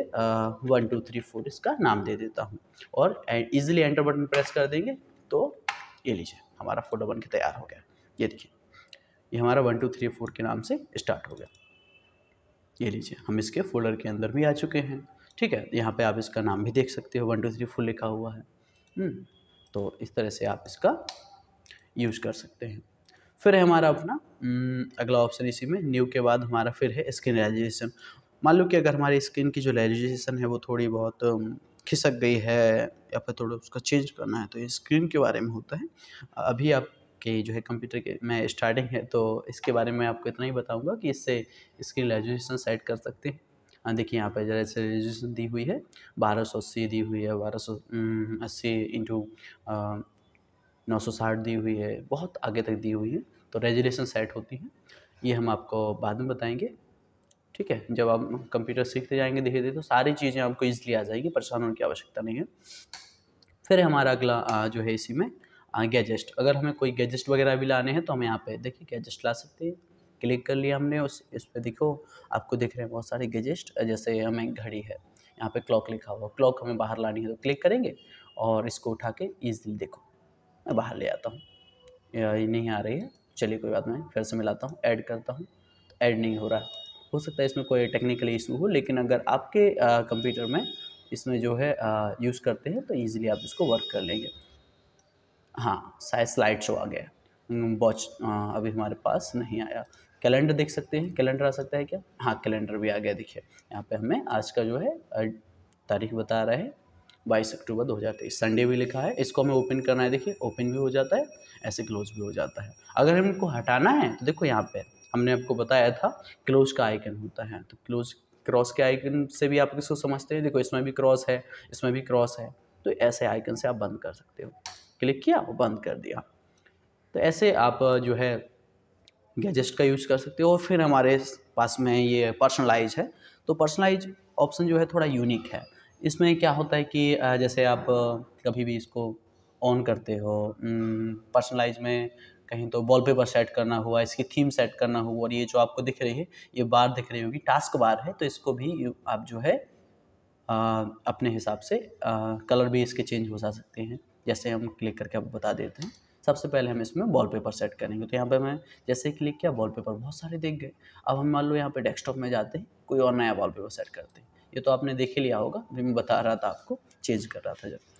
वन टू थ्री फोर इसका नाम दे देता हूँ और ईजिली एंटर बटन प्रेस कर देंगे तो ये लीजिए हमारा फोल्डर बन के तैयार हो गया ये देखिए ये हमारा वन टू थ्री फोर के नाम से स्टार्ट हो गया ये लीजिए हम इसके फोल्डर के अंदर भी आ चुके हैं ठीक है यहाँ पे आप इसका नाम भी देख सकते हो वन टू थ्री फुल लिखा हुआ है हम्म, तो इस तरह से आप इसका यूज कर सकते हैं फिर है हमारा अपना हम्म, अगला ऑप्शन इसी में न्यू के बाद हमारा फिर है स्किन रेजुलेशन मान लो कि अगर हमारी स्किन की जो रेजुलेशन है वो थोड़ी बहुत खिसक गई है या फिर थोड़ा उसका चेंज करना है तो ये स्क्रीन के बारे में होता है अभी आप जो है कंप्यूटर के मैं स्टार्टिंग है तो इसके बारे में आपको इतना ही बताऊंगा कि इससे स्क्रीन रेजुलेशन सेट कर सकते हैं देखिए यहाँ पर जैसे रजिस्ट्रेशन दी हुई है बारह सौ अस्सी दी हुई है बारह सौ अस्सी इंटू नौ सौ साठ दी हुई है बहुत आगे तक दी हुई है तो रेजुलेशन सेट होती है ये हम आपको बाद में बताएंगे ठीक है जब आप कंप्यूटर सीखते जाएंगे धीरे धीरे तो सारी चीज़ें आपको ईजिली आ जाएगी परेशान होने की आवश्यकता नहीं है फिर हमारा अगला जो है इसी में गैजेस्ट अगर हमें कोई गैजेस्ट वगैरह भी लाने हैं तो हम यहाँ पे देखिए गैजेस्ट ला सकते हैं क्लिक कर लिया हमने उस इस पर देखो आपको दिख रहे हैं बहुत सारे गजेस्ट जैसे हमें घड़ी है यहाँ पे क्लॉक लिखा हुआ क्लॉक हमें बाहर लानी है तो क्लिक करेंगे और इसको उठा के ईजिली देखो मैं बाहर ले आता हूँ ये नहीं आ रही है चलिए कोई बात नहीं फिर से मिलाता हूँ ऐड करता हूँ तो ऐड नहीं हो रहा है हो सकता है इसमें कोई टेक्निकली इशू हो लेकिन अगर आपके कंप्यूटर में इसमें जो है यूज़ करते हैं तो ईज़िली आप इसको वर्क कर लेंगे हाँ शायद स्लाइड शो आ गया वॉच अभी हमारे पास नहीं आया कैलेंडर देख सकते हैं कैलेंडर आ सकता है क्या हाँ कैलेंडर भी आ गया देखिए यहाँ पे हमें आज का जो है तारीख बता रहा है बाईस अक्टूबर दो हज़ार तेईस संडे भी लिखा है इसको हमें ओपन करना है देखिए ओपन भी हो जाता है ऐसे क्लोज भी हो जाता है अगर हम इनको हटाना है तो देखो यहाँ पे हमने आपको बताया था क्लोज का आइकन होता है तो क्लोज क्रॉस के आइकन से भी आप इसको समझते हैं देखो इसमें भी क्रॉस है इसमें भी क्रॉस है तो ऐसे आइकन से आप बंद कर सकते हो क्लिक किया वो बंद कर दिया तो ऐसे आप जो है गैजेस्ट का यूज़ कर सकते हो और फिर हमारे पास में ये पर्सनलाइज है तो पर्सनलाइज ऑप्शन जो है थोड़ा यूनिक है इसमें क्या होता है कि जैसे आप कभी भी इसको ऑन करते हो पर्सनलाइज में कहीं तो वॉलपेपर सेट करना हुआ इसकी थीम सेट करना हुआ और ये जो आपको दिख रही है ये बार दिख रही होगी टास्क बार है तो इसको भी आप जो है आ, अपने हिसाब से आ, कलर भी इसके चेंज हो जा सकते हैं जैसे हम क्लिक करके आप बता देते हैं सबसे पहले हम इसमें वॉलपेपर सेट करेंगे तो यहाँ पे मैं जैसे ही क्लिक किया वॉलपेपर बहुत सारे देख गए अब हम मान लो यहाँ पे डेस्कटॉप में जाते हैं कोई और नया वॉलपेपर सेट करते हैं ये तो आपने देख ही लिया होगा अभी मैं बता रहा था आपको चेंज कर रहा था जब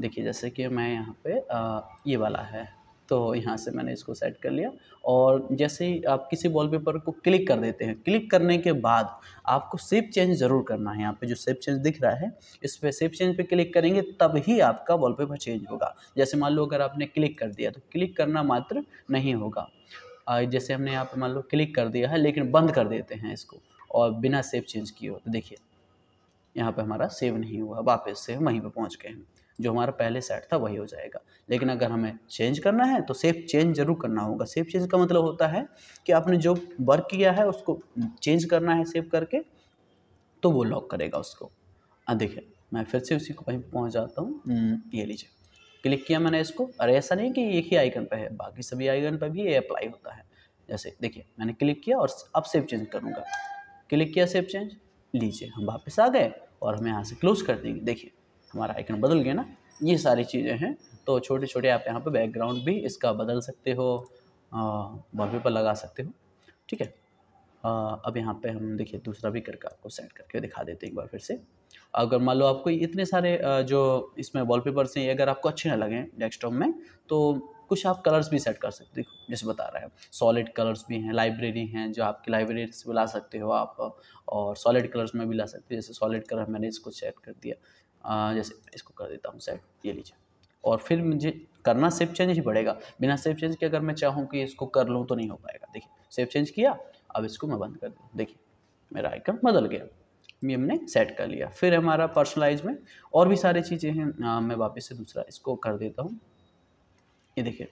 देखिए जैसे कि मैं यहाँ पर ये वाला है तो यहाँ से मैंने इसको सेट कर लिया और जैसे ही आप किसी वॉलपेपर को क्लिक कर देते हैं क्लिक करने के बाद आपको सेप चेंज ज़रूर करना है यहाँ पे जो सेप चेंज दिख रहा है इस पर सेप चेंज पे क्लिक करेंगे तब ही आपका वॉलपेपर चेंज होगा जैसे मान लो अगर आपने क्लिक कर दिया तो क्लिक करना मात्र नहीं होगा जैसे हमने यहाँ पर मान लो क्लिक कर दिया है लेकिन बंद कर देते हैं इसको और बिना सेप चेंज किए तो देखिए यहाँ पर हमारा सेव नहीं हुआ वापस से वहीं पर पहुँच गए हैं जो हमारा पहले सेट था वही हो जाएगा लेकिन अगर हमें चेंज करना है तो सेफ चेंज जरूर करना होगा सेफ चेंज का मतलब होता है कि आपने जो वर्क किया है उसको चेंज करना है सेव करके तो वो लॉक करेगा उसको देखिए मैं फिर से उसी को कहीं पहुँच जाता हूँ हम्म। ये लीजिए क्लिक किया मैंने इसको अरे ऐसा नहीं कि एक ही आइकन पर है बाकी सभी आइकन पर भी ये अप्लाई होता है जैसे देखिए मैंने क्लिक किया और अब सेव चेंज करूँगा क्लिक किया सेव चेंज लीजिए हम वापस आ गए और हम यहाँ से क्लोज कर देंगे देखिए हमारा आइकन बदल गया ना ये सारी चीज़ें हैं तो छोटे छोटे आप यहाँ पे बैकग्राउंड भी इसका बदल सकते हो वॉल पर लगा सकते हो ठीक है अब यहाँ पे हम देखिए दूसरा भी करके आपको सेट करके दिखा देते हैं एक बार फिर से अगर मान लो आपको इतने सारे जो इसमें वॉलपेपर्स हैं अगर आपको अच्छे ना लगें डेस्कटॉप में तो कुछ आप कलर्स भी सेट कर सकते हो जैसे बता रहे हैं सॉलिड कलर्स भी हैं लाइब्रेरी हैं जो आपकी लाइब्रेरी से ला सकते हो आप और सॉलिड कलर्स में भी ला सकते हो जैसे सॉलिड कलर मैंने इसको सेट कर दिया जैसे इसको कर देता हूँ सेट ये लीजिए और फिर मुझे करना सेफ चेंज ही पड़ेगा बिना सेफ चेंज के अगर मैं चाहूँ कि इसको कर लूँ तो नहीं हो पाएगा देखिए सेफ चेंज किया अब इसको मैं बंद कर दूँ देखिए मेरा आइकन बदल गया ये हमने सेट कर लिया फिर हमारा पर्सनलाइज में और भी सारी चीज़ें हैं आ, मैं वापस से दूसरा इसको कर देता हूँ ये देखिए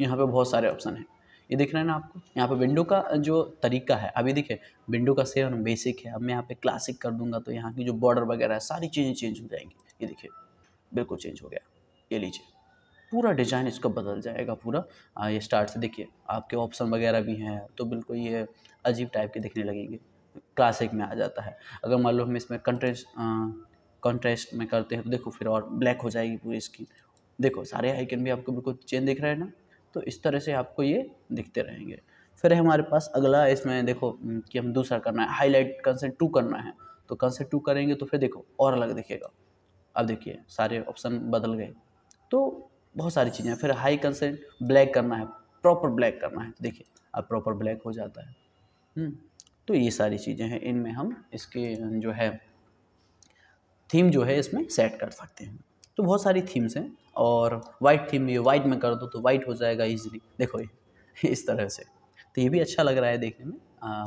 यहाँ पे बहुत सारे ऑप्शन हैं ये देख रहे हैं ना आपको यहाँ पे विंडो का जो तरीका है अभी देखिए विंडो का सेवन बेसिक है अब मैं यहाँ पे क्लासिक कर दूंगा तो यहाँ की जो बॉर्डर वगैरह है सारी चीज़ें चेंज हो जाएंगी ये देखिए बिल्कुल चेंज हो गया ये लीजिए पूरा डिज़ाइन इसका बदल जाएगा पूरा आ, ये स्टार्ट से देखिए आपके ऑप्शन वगैरह भी हैं तो बिल्कुल ये अजीब टाइप के दिखने लगेंगे क्लासिक में आ जाता है अगर मान लो हम इसमें कंट्रेस्ट कंट्रेस्ट में करते हैं तो देखो फिर और ब्लैक हो जाएगी पूरी स्किन देखो सारे आइकन भी आपको बिल्कुल चेंज दिख रहे हैं ना तो इस तरह से आपको ये दिखते रहेंगे फिर हमारे पास अगला इसमें देखो कि हम दूसरा करना है हाईलाइट कंसेंट टू करना है तो कंसेंट टू करेंगे तो फिर देखो और अलग दिखेगा अब देखिए सारे ऑप्शन बदल गए तो बहुत सारी चीज़ें फिर हाई कंसेंट ब्लैक करना है प्रॉपर ब्लैक करना है तो देखिए अब प्रॉपर ब्लैक हो जाता है हम्म, तो ये सारी चीज़ें हैं इनमें हम इसके जो है थीम जो है इसमें सेट कर सकते हैं तो बहुत सारी थीम्स हैं और वाइट थीम ये वाइट में कर दो तो वाइट हो जाएगा ईजिली देखो ये इस तरह से तो ये भी अच्छा लग रहा है देखने में आ,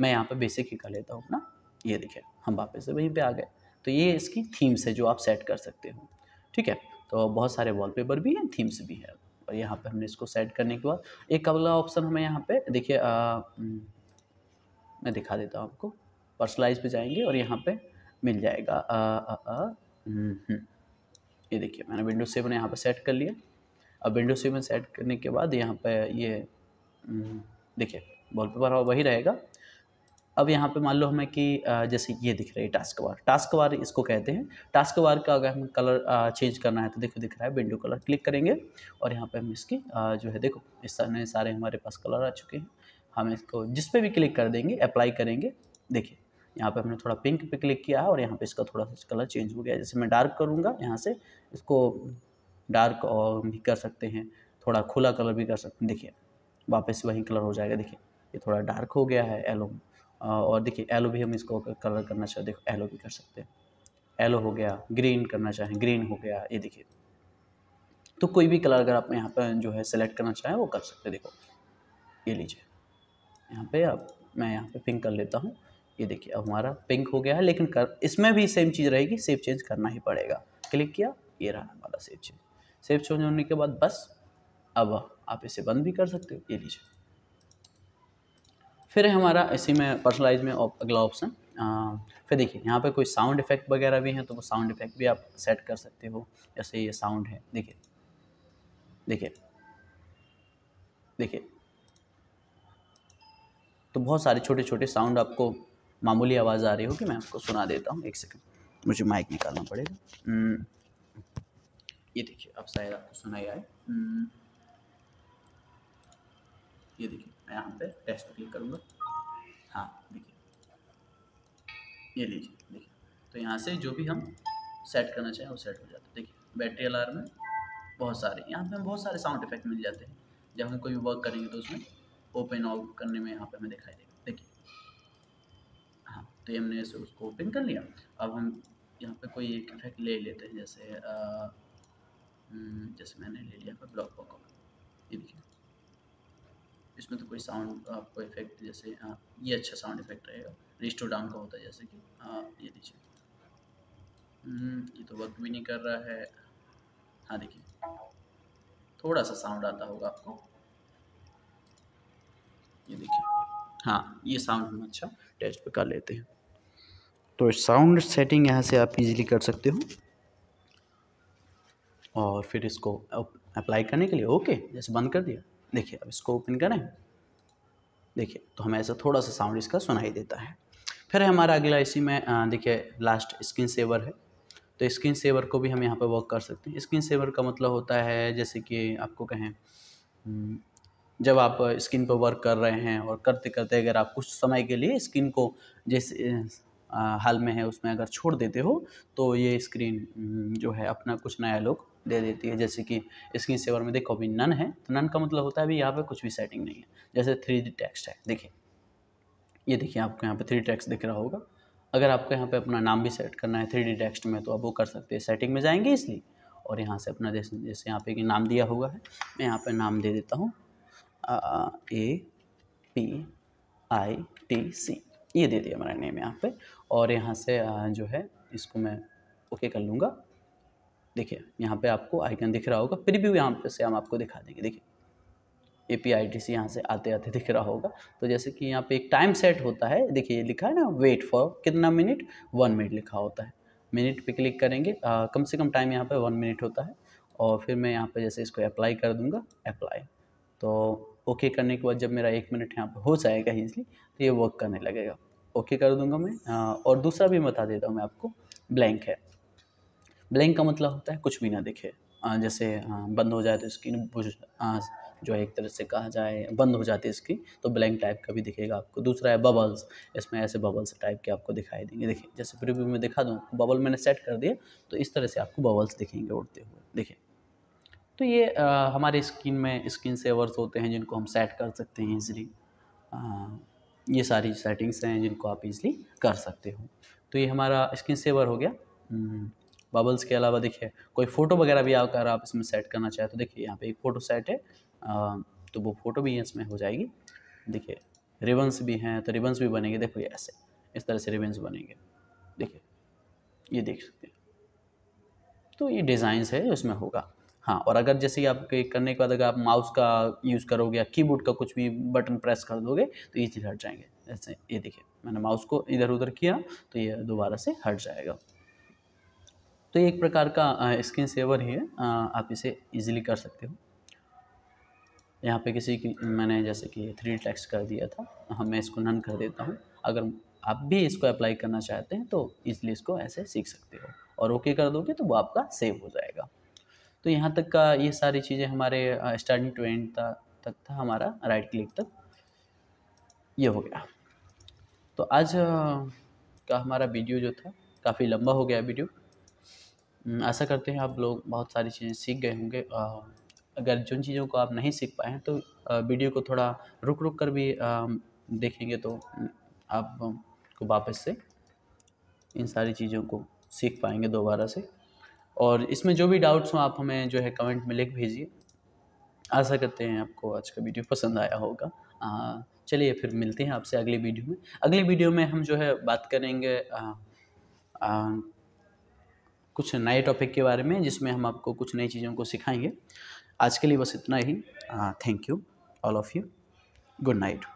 मैं यहाँ पे बेसिक ही कर लेता हूँ अपना ये देखिए हम वापस से वहीं पे आ गए तो ये इसकी थीम्स है जो आप सेट कर सकते हो ठीक है तो बहुत सारे वॉलपेपर भी हैं थीम्स भी है और यहाँ पे हमने इसको सेट करने के बाद एक अगला ऑप्शन हमें यहाँ पे देखिए हम्म, मैं दिखा देता हूँ आपको पर्सनलाइज पे जाएंगे और यहाँ पे मिल जाएगा आ, आ, आ, हम्म, हम्म। ये देखिए मैंने विंडो सेवन यहाँ पर सेट कर लिया अब विंडो सेवन सेट करने के बाद यहाँ पर ये हम्म, देखिए बॉल वॉलपेपर वही रहेगा अब यहाँ पे मान लो हमें कि जैसे ये दिख रहा है टास्क वार टास्क वार इसको कहते हैं टास्क वार का अगर हमें कलर चेंज करना है तो देखो दिख रहा है विंडो कलर क्लिक करेंगे और यहाँ पे हम इसकी जो है देखो इस तरह सारे हमारे पास कलर आ चुके हैं हम इसको जिस पे भी क्लिक कर देंगे अप्लाई करेंगे देखिए यहाँ पे हमने थोड़ा पिंक पे क्लिक किया है और यहाँ पे इसका थोड़ा सा कलर चेंज हो गया जैसे मैं डार्क करूँगा यहाँ से इसको डार्क और भी कर सकते हैं थोड़ा खुला कलर भी कर सकते हैं देखिए वापस वही कलर हो जाएगा देखिए ये थोड़ा डार्क हो गया है एलो और देखिए एलो भी हम इसको कलर करना चाहें देखो एलो भी कर सकते हैं एलो हो गया ग्रीन करना चाहें ग्रीन हो गया ये देखिए तो कोई भी कलर अगर आप यहाँ पर जो है सेलेक्ट करना चाहें वो कर सकते हैं देखो ये लीजिए यहाँ पे आप मैं यहाँ पे पिंक कर लेता हूँ ये देखिए अब हमारा पिंक हो गया है लेकिन कर इसमें भी सेम चीज़ रहेगी सेव चेंज करना ही पड़ेगा क्लिक किया ये रहा हमारा सेव चेंज सेव चेंज होने के बाद बस अब आप इसे बंद भी कर सकते हो ये लीजिए फिर है हमारा इसी में पर्सनलाइज में अगला ऑप्शन फिर देखिए यहाँ पे कोई साउंड इफेक्ट वगैरह भी हैं तो वो साउंड इफेक्ट भी आप सेट कर सकते हो जैसे ये साउंड है देखिए देखिए देखिए तो बहुत सारे छोटे छोटे साउंड आपको मामूली आवाज़ आ रही होगी मैं आपको सुना देता हूँ एक सेकेंड मुझे माइक निकालना पड़ेगा हम्म, ये देखिए अब शायद आपको सुना ही आए हम्म, ये देखिए मैं यहाँ पे टेस्ट क्लिक करूँगा हाँ देखिए ये लीजिए देखिए तो यहाँ से जो भी हम सेट करना चाहें वो सेट हो जाता है देखिए बैटरी अलार्म में बहुत सारे यहाँ पे हमें बहुत सारे साउंड इफेक्ट मिल जाते हैं जब हम कोई वर्क करेंगे तो उसमें ओपन ऑफ करने में यहाँ पर हमें दिखाई देगा तो ये हमने उसको ओपन कर लिया अब हम यहाँ पे कोई एक इफेक्ट ले लेते हैं जैसे आ, हम्म, जैसे मैंने ले लिया ब्लॉक पॉक ये देखिए इसमें तो कोई साउंड आपको इफेक्ट जैसे आ, ये अच्छा साउंड इफेक्ट रहेगा रिस्टो डाउन का होता है जैसे कि आ, ये देखिए हम्म, ये तो वर्क भी नहीं कर रहा है हाँ देखिए थोड़ा सा साउंड आता होगा आपको ये देखिए हाँ ये साउंड हम अच्छा टेस्ट पे कर लेते हैं तो साउंड सेटिंग यहाँ से आप इजीली कर सकते हो और फिर इसको अप्लाई करने के लिए ओके जैसे बंद कर दिया देखिए अब इसको ओपन करें देखिए तो हमें ऐसा थोड़ा सा साउंड इसका सुनाई देता है फिर हमारा अगला इसी में देखिए लास्ट स्क्रीन सेवर है तो स्क्रीन सेवर को भी हम यहाँ पर वर्क कर सकते हैं स्क्रीन सेवर का मतलब होता है जैसे कि आपको कहें हम्म, जब आप स्क्रीन पर वर्क कर रहे हैं और करते करते अगर आप कुछ समय के लिए स्क्रीन को जैसे हाल में है उसमें अगर छोड़ देते हो तो ये स्क्रीन जो है अपना कुछ नया लुक दे देती है जैसे कि स्क्रीन सेवर में देखो अभी नन है तो नन का मतलब होता है अभी यहाँ पर कुछ भी सेटिंग नहीं है जैसे थ्री डी टेक्स्ट है देखिए ये देखिए आपको यहाँ पर थ्री टेक्स्ट दिख रहा होगा अगर आपको यहाँ पे अपना नाम भी सेट करना है थ्री डी टेक्स्ट में तो आप वो कर सकते हैं सेटिंग में जाएंगे इसलिए और यहाँ से अपना जैसे जैसे यहाँ पे कि नाम दिया हुआ है मैं यहाँ पे नाम दे देता हूँ A P I T C ये दे दिया मेरा नेम यहाँ पे और यहाँ से जो है इसको मैं ओके कर लूँगा देखिए यहाँ पे आपको आइकन दिख रहा होगा फिर भी यहाँ पे से हम आपको दिखा देंगे देखिए ए पी आई टी से यहाँ से आते आते दिख रहा होगा तो जैसे कि यहाँ पे एक टाइम सेट होता है देखिए लिखा है ना वेट फॉर कितना मिनट वन मिनट लिखा होता है मिनट पे क्लिक करेंगे आ, कम से कम टाइम यहाँ पे वन मिनट होता है और फिर मैं यहाँ पे जैसे इसको अप्लाई कर दूँगा अप्लाई तो ओके करने के बाद जब मेरा एक मिनट यहाँ पर हो जाएगा ईजिली तो ये वर्क करने लगेगा ओके कर दूंगा मैं आ, हाँ, और दूसरा भी बता देता हूँ मैं आपको ब्लैंक है ब्लैंक का मतलब होता है कुछ भी ना दिखे आ, हाँ, जैसे आ, हाँ, बंद हो जाए तो स्क्रीन बुझ जो है एक तरह से कहा जाए बंद हो जाती है स्क्रीन तो ब्लैंक टाइप का भी दिखेगा आपको दूसरा है बबल्स इसमें ऐसे बबल्स टाइप के आपको दिखाई देंगे देखिए जैसे प्रीव्यू में दिखा दूँ बबल मैंने सेट कर दिया तो इस तरह से आपको बबल्स दिखेंगे उड़ते हुए देखिए तो ये आ, हमारे स्क्रीन में स्क्रीन सेवर्स होते हैं जिनको हम सेट कर सकते हैं ईजिली ये सारी सेटिंग्स हैं जिनको आप इजली कर सकते हो तो ये हमारा स्क्रीन सेवर हो गया हम्म, बबल्स के अलावा देखिए कोई फ़ोटो वगैरह भी आकर आप इसमें सेट करना चाहें तो देखिए यहाँ पे एक फ़ोटो सेट है आ, तो वो फ़ोटो भी इसमें हो जाएगी देखिए रिबन्स भी हैं तो रिबन्स भी बनेंगे देखो ये ऐसे इस तरह से रिबन्स बनेंगे देखिए ये देख सकते हैं तो ये डिज़ाइंस है उसमें होगा हाँ और अगर जैसे ही आपके करने के बाद अगर आप माउस का यूज़ करोगे या कीबोर्ड का कुछ भी बटन प्रेस कर दोगे तो ये चीज़ हट जाएंगे ऐसे ये देखिए मैंने माउस को इधर उधर किया तो ये दोबारा से हट जाएगा तो एक प्रकार का स्क्रीन सेवर ही है आप इसे इजीली कर सकते हो यहाँ पे किसी की मैंने जैसे कि थ्री टेक्स्ट कर दिया था हाँ मैं इसको नन कर देता हूँ अगर आप भी इसको अप्लाई करना चाहते हैं तो इसलिए इसको ऐसे सीख सकते हो और ओके कर दोगे तो वो आपका सेव हो जाएगा तो यहाँ तक का ये सारी चीज़ें हमारे स्टार्टिंग टू एंड तक था हमारा राइट क्लिक तक ये हो गया तो आज का हमारा वीडियो जो था काफ़ी लंबा हो गया वीडियो आशा करते हैं आप लोग बहुत सारी चीज़ें सीख गए होंगे अगर जिन चीज़ों को आप नहीं सीख पाए हैं तो वीडियो को थोड़ा रुक रुक कर भी देखेंगे तो आप को वापस से इन सारी चीज़ों को सीख पाएंगे दोबारा से और इसमें जो भी डाउट्स हों आप हमें जो है कमेंट में लिख भेजिए आशा करते हैं आपको आज का वीडियो पसंद आया होगा चलिए फिर मिलते हैं आपसे अगले वीडियो में अगले वीडियो में हम जो है बात करेंगे आ, आ, कुछ नए टॉपिक के बारे में जिसमें हम आपको कुछ नई चीज़ों को सिखाएंगे आज के लिए बस इतना ही thank you all of you good night